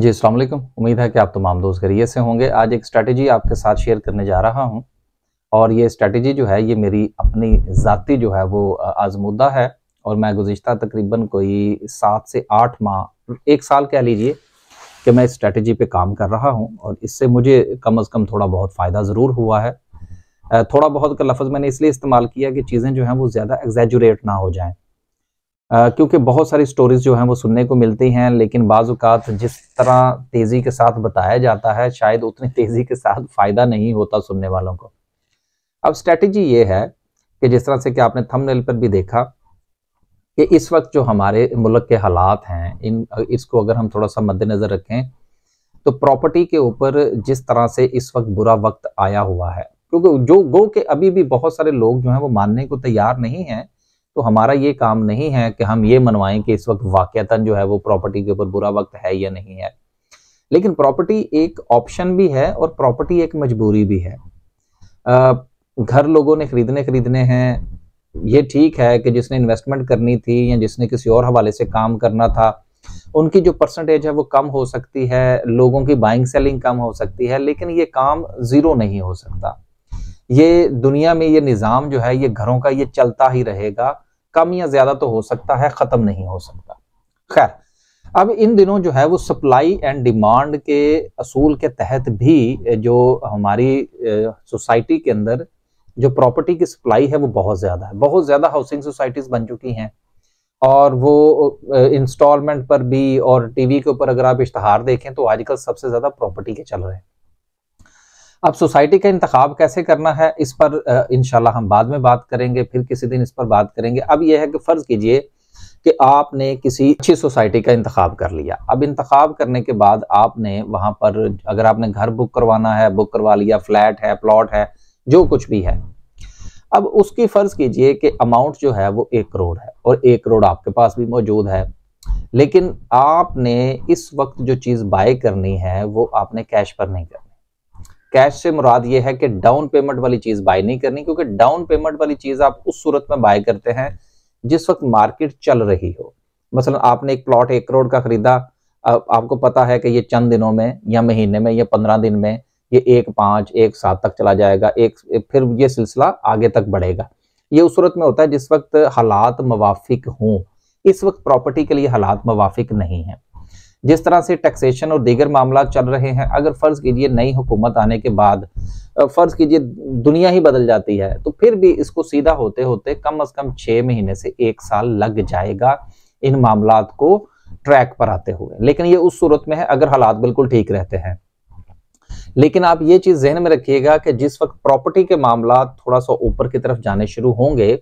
जी असल उम्मीद है कि आप तमाम दोस्त करिए से होंगे आज एक स्ट्रैटेजी आपके साथ शेयर करने जा रहा हूं और ये स्ट्रैटेजी जो है ये मेरी अपनी ज़ाती जो है वो आजमुदा है और मैं गुज्त तकरीबन कोई सात से आठ माह एक साल कह लीजिए कि मैं इस स्ट्रैटेजी पे काम कर रहा हूँ और इससे मुझे कम अज़ कम थोड़ा बहुत फ़ायदा ज़रूर हुआ है थोड़ा बहुत का लफज मैंने इसलिए इस्तेमाल किया कि चीज़ें जो हैं वो ज़्यादा एग्जैजुरेट ना हो जाएँ क्योंकि बहुत सारी स्टोरीज जो हैं वो सुनने को मिलती हैं लेकिन बाज़ात जिस तरह तेज़ी के साथ बताया जाता है शायद उतनी तेज़ी के साथ फ़ायदा नहीं होता सुनने वालों को अब स्ट्रेटजी ये है कि जिस तरह से कि आपने थंबनेल पर भी देखा कि इस वक्त जो हमारे मुल्क के हालात हैं इन इसको अगर हम थोड़ा सा मद्देनज़र रखें तो प्रॉपर्टी के ऊपर जिस तरह से इस वक्त बुरा वक्त आया हुआ है क्योंकि जो गो के अभी भी बहुत सारे लोग जो हैं वो मानने को तैयार नहीं हैं तो हमारा ये काम नहीं है कि हम ये मनवाएं कि इस वक्त वाक़ता जो है वो प्रॉपर्टी के ऊपर बुरा वक्त है या नहीं है लेकिन प्रॉपर्टी एक ऑप्शन भी है और प्रॉपर्टी एक मजबूरी भी है घर लोगों ने खरीदने खरीदने हैं ये ठीक है कि जिसने इन्वेस्टमेंट करनी थी या जिसने किसी और हवाले से काम करना था उनकी जो परसेंटेज है वो कम हो सकती है लोगों की बाइंग सेलिंग कम हो सकती है लेकिन ये काम ज़ीरो नहीं हो सकता ये दुनिया में ये निज़ाम जो है ये घरों का ये चलता ही रहेगा कम या ज्यादा तो हो सकता है खत्म नहीं हो सकता खैर अब इन दिनों जो है वो सप्लाई एंड डिमांड के असूल के तहत भी जो हमारी सोसाइटी के अंदर जो प्रॉपर्टी की सप्लाई है वो बहुत ज़्यादा है बहुत ज़्यादा हाउसिंग सोसाइटीज़ बन चुकी हैं और वो इंस्टॉलमेंट पर भी और टीवी के ऊपर अगर आप इश्तहार देखें तो आजकल सबसे ज़्यादा प्रॉपर्टी के चल रहे हैं अब सोसाइटी का इंतखा कैसे करना है इस पर इनशाला हम बाद में बात करेंगे फिर किसी दिन इस पर बात करेंगे अब यह है कि फ़र्ज़ कीजिए कि आपने किसी अच्छी सोसाइटी का इंतखब कर लिया अब इंतखब करने के बाद आपने वहां पर अगर आपने घर बुक करवाना है बुक करवा लिया फ्लैट है प्लॉट है जो कुछ भी है अब उसकी फ़र्ज़ कीजिए कि अमाउंट जो है वो एक करोड़ है और एक करोड़ आपके पास भी मौजूद है लेकिन आपने इस वक्त जो चीज़ बाय करनी है वो आपने कैश पर नहीं करनी कैश से मुराद ये है कि डाउन पेमेंट वाली चीज बाय नहीं करनी क्योंकि डाउन पेमेंट वाली चीज आप उस सूरत में बाय करते हैं जिस वक्त मार्केट चल रही हो मसलन आपने एक प्लॉट एक करोड़ का खरीदा आपको पता है कि ये चंद दिनों में या महीने में या पंद्रह दिन में ये एक पांच एक सात तक चला जाएगा एक फिर ये सिलसिला आगे तक बढ़ेगा ये उस सूरत में होता है जिस वक्त हालात मुवाफिक हों इस वक्त प्रॉपर्टी के लिए हालात मुवाफिक नहीं है जिस तरह से टैक्सेशन और दीगर मामला चल रहे हैं अगर फ़र्ज़ कीजिए नई हुकूमत आने के बाद फ़र्ज़ कीजिए दुनिया ही बदल जाती है तो फिर भी इसको सीधा होते होते कम अज़ कम छह महीने से एक साल लग जाएगा इन मामला को ट्रैक पर आते हुए लेकिन ये उस सूरत में है अगर हालात बिल्कुल ठीक रहते हैं लेकिन आप ये चीज़ जहन में रखिएगा कि जिस वक्त प्रॉपर्टी के मामला थोड़ा सा ऊपर की तरफ जाने शुरू होंगे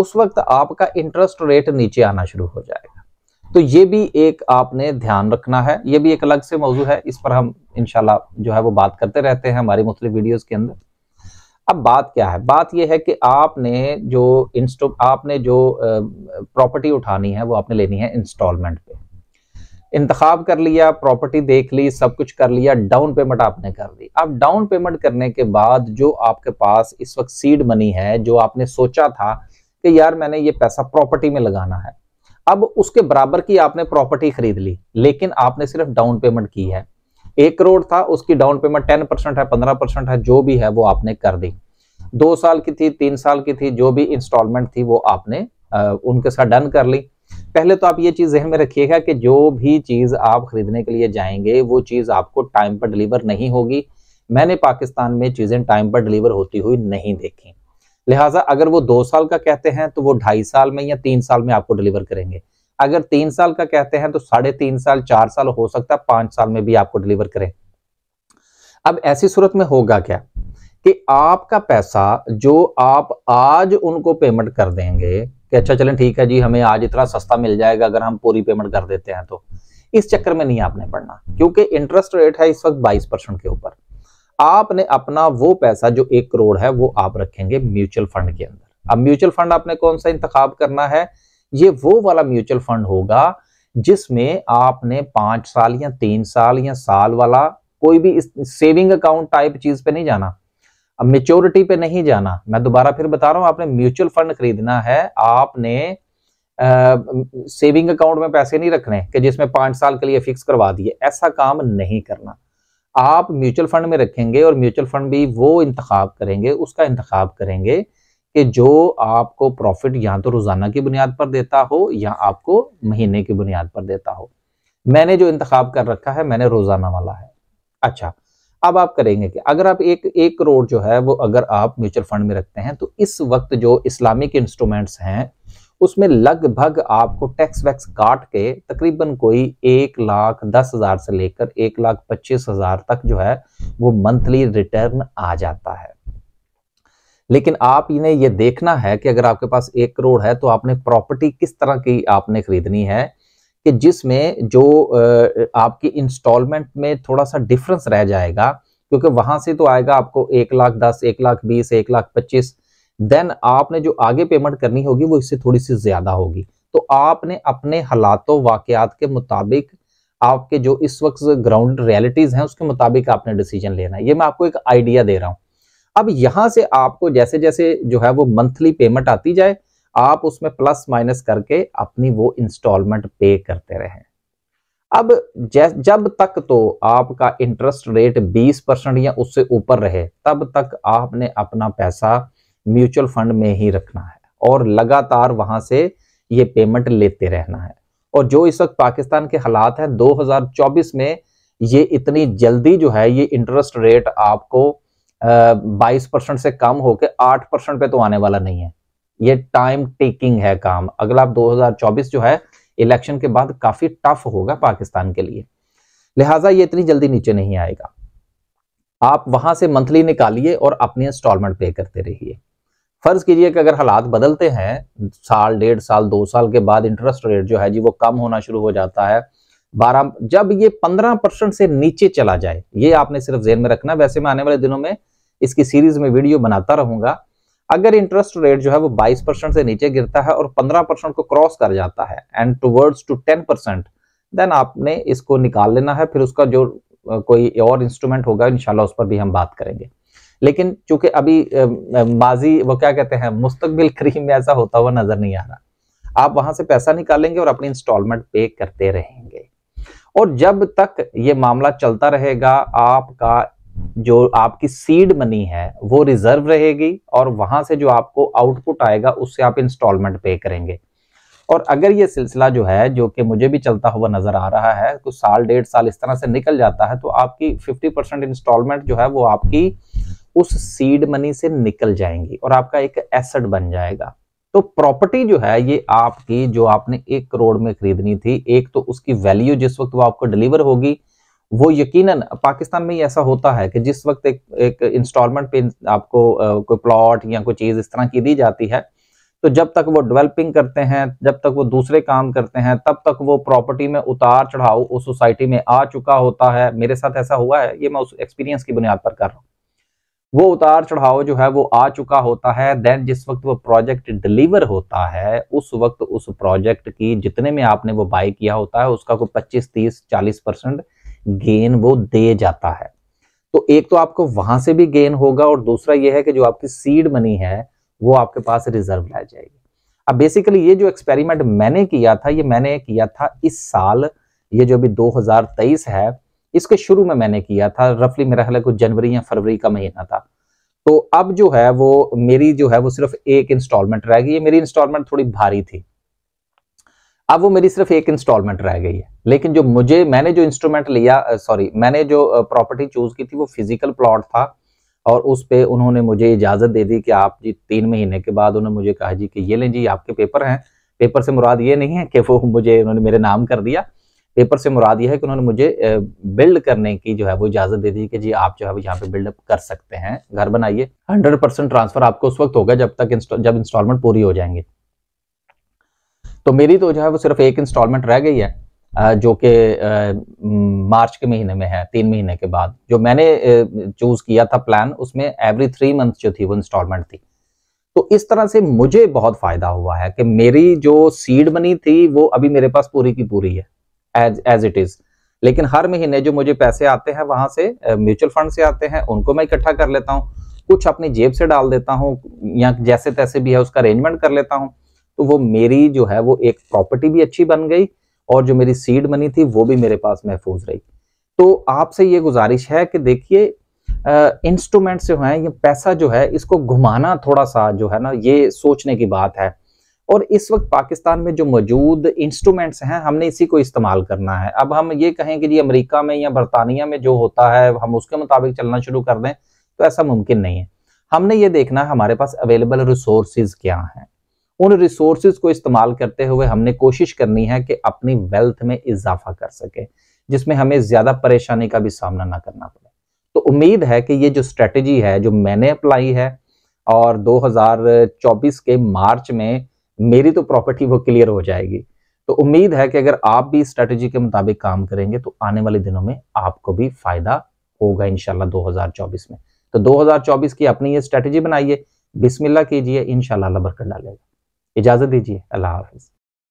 उस वक्त आपका इंटरेस्ट रेट नीचे आना शुरू हो जाएगा तो ये भी एक आपने ध्यान रखना है ये भी एक अलग से मौजू है इस पर हम इनशाला जो है वो बात करते रहते हैं हमारी मुख्तलिफ वीडियोज के अंदर अब बात क्या है बात यह है कि आपने जो इंस्टो आपने जो प्रॉपर्टी उठानी है वो आपने लेनी है इंस्टॉलमेंट पे इंतखब कर लिया प्रॉपर्टी देख ली सब कुछ कर लिया डाउन पेमेंट आपने कर दी अब डाउन पेमेंट करने के बाद जो आपके पास इस वक्त सीड मनी है जो आपने सोचा था कि यार मैंने ये पैसा प्रॉपर्टी में लगाना है अब उसके बराबर की आपने प्रॉपर्टी खरीद ली लेकिन आपने सिर्फ डाउन पेमेंट की है एक करोड़ था उसकी डाउन पेमेंट टेन परसेंट है पंद्रह परसेंट है जो भी है वो आपने कर दी दो साल की थी तीन साल की थी जो भी इंस्टॉलमेंट थी वो आपने आ, उनके साथ डन कर ली पहले तो आप ये चीज जहन में रखिएगा कि जो भी चीज आप खरीदने के लिए जाएंगे वो चीज आपको टाइम पर डिलीवर नहीं होगी मैंने पाकिस्तान में चीजें टाइम पर डिलीवर होती हुई नहीं देखी लिहाजा अगर वो दो साल का कहते हैं तो वो ढाई साल में या तीन साल में आपको डिलीवर करेंगे अगर तीन साल का कहते हैं तो साढ़े तीन साल चार साल हो सकता है पांच साल में भी आपको डिलीवर करें अब ऐसी सूरत में होगा क्या कि आपका पैसा जो आप आज उनको पेमेंट कर देंगे कि अच्छा चलें ठीक है जी हमें आज इतना सस्ता मिल जाएगा अगर हम पूरी पेमेंट कर देते हैं तो इस चक्कर में नहीं आपने पढ़ना क्योंकि इंटरेस्ट रेट है इस वक्त बाईस परसेंट के ऊपर आपने अपना वो पैसा जो एक करोड़ है वो आप रखेंगे म्यूचुअल फंड के अंदर अब म्यूचुअल फंड आपने कौन सा इंतखाब करना है ये वो वाला म्यूचुअल फंड होगा जिसमें आपने पांच साल या तीन साल या साल वाला कोई भी सेविंग अकाउंट टाइप चीज पे नहीं जाना अब मेच्योरिटी पे नहीं जाना मैं दोबारा फिर बता रहा हूं आपने म्यूचुअल फंड खरीदना है आपने आ, सेविंग अकाउंट में पैसे नहीं रखने कि जिसमें पांच साल के लिए फिक्स करवा दिए ऐसा काम नहीं करना आप म्यूचुअल फंड में रखेंगे और म्यूचुअल फंड भी वो इंतखब करेंगे उसका इंतखब करेंगे कि जो आपको प्रॉफिट या तो रोज़ाना की बुनियाद पर देता हो या आपको महीने की बुनियाद पर देता हो मैंने जो इंतखब कर रखा है मैंने रोज़ाना वाला है अच्छा अब आप करेंगे कि अगर आप एक एक करोड़ जो है वो अगर आप म्यूचुअल फंड में रखते हैं तो इस वक्त जो इस्लामिक इंस्ट्रूमेंट्स हैं उसमें लगभग आपको टैक्स वैक्स काट के तकरीबन कोई एक लाख दस हजार से लेकर एक लाख पच्चीस हजार तक जो है वो मंथली रिटर्न आ जाता है लेकिन आप इन्हें ये देखना है कि अगर आपके पास एक करोड़ है तो आपने प्रॉपर्टी किस तरह की आपने खरीदनी है कि जिसमें जो आपकी इंस्टॉलमेंट में थोड़ा सा डिफरेंस रह जाएगा क्योंकि वहां से तो आएगा आपको एक लाख दस एक लाख बीस एक लाख पच्चीस देन आपने जो आगे पेमेंट करनी होगी वो इससे थोड़ी सी ज्यादा होगी तो आपने अपने हालातों वाकयात के मुताबिक आपके जो इस वक्त ग्राउंड रियलिटीज हैं उसके मुताबिक आपने डिसीजन लेना है ये मैं आपको एक आइडिया दे रहा हूं अब यहां से आपको जैसे जैसे जो है वो मंथली पेमेंट आती जाए आप उसमें प्लस माइनस करके अपनी वो इंस्टॉलमेंट पे करते रहे अब जब तक तो आपका इंटरेस्ट रेट 20 परसेंट या उससे ऊपर रहे तब तक आपने अपना पैसा म्यूचुअल फंड में ही रखना है और लगातार वहां से ये पेमेंट लेते रहना है और जो इस वक्त पाकिस्तान के हालात हैं 2024 में ये इतनी जल्दी जो है ये इंटरेस्ट रेट आपको बाईस परसेंट से कम होकर आठ परसेंट पे तो आने वाला नहीं है ये टाइम टेकिंग है काम अगला 2024 जो है इलेक्शन के बाद काफी टफ होगा पाकिस्तान के लिए लिहाजा ये इतनी जल्दी नीचे नहीं आएगा आप वहां से मंथली निकालिए और अपनी इंस्टॉलमेंट पे करते रहिए फर्ज कीजिए कि अगर हालात बदलते हैं साल डेढ़ साल दो साल के बाद इंटरेस्ट रेट जो है जी वो कम होना शुरू हो जाता है बारह जब ये पंद्रह परसेंट से नीचे चला जाए ये आपने सिर्फ जेन में रखना वैसे मैं आने वाले दिनों में इसकी सीरीज में वीडियो बनाता रहूंगा अगर इंटरेस्ट रेट जो है वो 22 परसेंट से नीचे गिरता है और 15 परसेंट को क्रॉस कर जाता है and towards to 10 percent then आपने इसको निकाल लेना है फिर उसका जो कोई और इंस्ट्रूमेंट होगा इनशाला उस पर भी हम बात करेंगे लेकिन चूंकि अभी माजी वो क्या कहते हैं मुस्तकबिल क्रीम में ऐसा होता हुआ नजर नहीं आ रहा आप वहां से पैसा निकालेंगे और अपनी इंस्टॉलमेंट पे करते रहेंगे और जब तक ये मामला चलता रहेगा आपका जो आपकी सीड मनी है वो रिजर्व रहेगी और वहां से जो आपको आउटपुट आएगा उससे आप इंस्टॉलमेंट पे करेंगे और अगर ये सिलसिला जो है जो कि मुझे भी चलता हुआ नजर आ रहा है कुछ साल डेढ़ साल इस तरह से निकल जाता है तो आपकी 50 परसेंट इंस्टॉलमेंट जो है वो आपकी उस सीड मनी से निकल जाएंगी और आपका एक एसेट बन जाएगा तो प्रॉपर्टी जो है ये आपकी जो आपने एक करोड़ में खरीदनी थी एक तो उसकी वैल्यू जिस वक्त वो आपको डिलीवर होगी वो यकीनन पाकिस्तान में ही ऐसा होता है कि जिस वक्त एक, एक इंस्टॉलमेंट पे आपको कोई प्लॉट या कोई चीज इस तरह की दी जाती है तो जब तक वो डेवलपिंग करते हैं जब तक वो दूसरे काम करते हैं तब तक वो प्रॉपर्टी में उतार चढ़ाव उस सोसाइटी में आ चुका होता है मेरे साथ ऐसा हुआ है ये मैं उस एक्सपीरियंस की बुनियाद पर कर रहा हूँ वो उतार चढ़ाव जो है वो आ चुका होता है देन जिस वक्त वो प्रोजेक्ट डिलीवर होता है उस वक्त उस प्रोजेक्ट की जितने में आपने वो बाई किया होता है उसका कोई पच्चीस तीस चालीस परसेंट गेन वो दे जाता है तो एक तो आपको वहां से भी गेन होगा और दूसरा ये है कि जो आपकी सीड मनी है वो आपके पास रिजर्व लाई जाएगी अब बेसिकली ये जो एक्सपेरिमेंट मैंने किया था ये मैंने किया था इस साल ये जो अभी 2023 है इसके शुरू में मैंने किया था रफली मेरा ख्याल कुछ जनवरी या फरवरी का महीना था तो अब जो है वो मेरी जो है वो सिर्फ एक इंस्टॉलमेंट रह गई है मेरी इंस्टॉलमेंट थोड़ी भारी थी अब वो मेरी सिर्फ एक इंस्टॉलमेंट रह गई है लेकिन जो मुझे मैंने जो इंस्ट्रूमेंट लिया सॉरी मैंने जो प्रॉपर्टी चूज की थी वो फिजिकल प्लॉट था और उस पर उन्होंने मुझे इजाजत दे दी कि आप जी तीन महीने के बाद उन्होंने मुझे कहा जी कि ये लें जी आपके पेपर हैं पेपर से मुराद ये नहीं है कि वो मुझे उन्होंने मेरे नाम कर दिया पेपर से मुराद यह है कि उन्होंने मुझे बिल्ड करने की जो है वो इजाज़त दे दी कि जी आप जो है यहाँ पे बिल्डअप कर सकते हैं घर बनाइए हंड्रेड परसेंट ट्रांसफ़र आपको उस वक्त होगा जब तक इंस्टॉल जब इंस्टॉलमेंट पूरी हो जाएंगे तो मेरी तो जो है वो सिर्फ एक इंस्टॉलमेंट रह गई है जो कि मार्च के महीने में है तीन महीने के बाद जो मैंने चूज़ किया था प्लान उसमें एवरी थ्री मंथ जो थी वो इंस्टॉलमेंट थी तो इस तरह से मुझे बहुत फायदा हुआ है कि मेरी जो सीड मनी थी वो अभी मेरे पास पूरी की पूरी है एज एज इट इज लेकिन हर महीने जो मुझे पैसे आते हैं वहां से म्यूचुअल फंड से आते हैं उनको मैं इकट्ठा कर लेता हूँ कुछ अपनी जेब से डाल देता हूँ या जैसे तैसे भी है उसका अरेंजमेंट कर लेता हूँ तो वो मेरी जो है वो एक प्रॉपर्टी भी अच्छी बन गई और जो मेरी सीड मनी थी वो भी मेरे पास महफूज रही तो आपसे ये गुजारिश है कि देखिए इंस्ट्रूमेंट्स जो हैं ये पैसा जो है इसको घुमाना थोड़ा सा जो है ना ये सोचने की बात है और इस वक्त पाकिस्तान में जो मौजूद इंस्ट्रूमेंट्स हैं हमने इसी को इस्तेमाल करना है अब हम ये कहें कि जी अमेरिका में या बरतानिया में जो होता है हम उसके मुताबिक चलना शुरू कर दें तो ऐसा मुमकिन नहीं है हमने ये देखना हमारे पास अवेलेबल रिसोर्स क्या हैं उन रिसोर्स को इस्तेमाल करते हुए हमने कोशिश करनी है कि अपनी वेल्थ में इजाफा कर सके जिसमें हमें ज्यादा परेशानी का भी सामना ना करना पड़े तो उम्मीद है कि ये जो स्ट्रेटजी है जो मैंने अप्लाई है और 2024 के मार्च में मेरी तो प्रॉपर्टी वो क्लियर हो जाएगी तो उम्मीद है कि अगर आप भी स्ट्रेटेजी के मुताबिक काम करेंगे तो आने वाले दिनों में आपको भी फायदा होगा इनशाला 2024 में तो 2024 की अपनी ये स्ट्रेटेजी बनाइए बिस्मिल्लाह कीजिए इनशाला बरकत डालेगा इजाजत दीजिए अल्लाह हाफिज़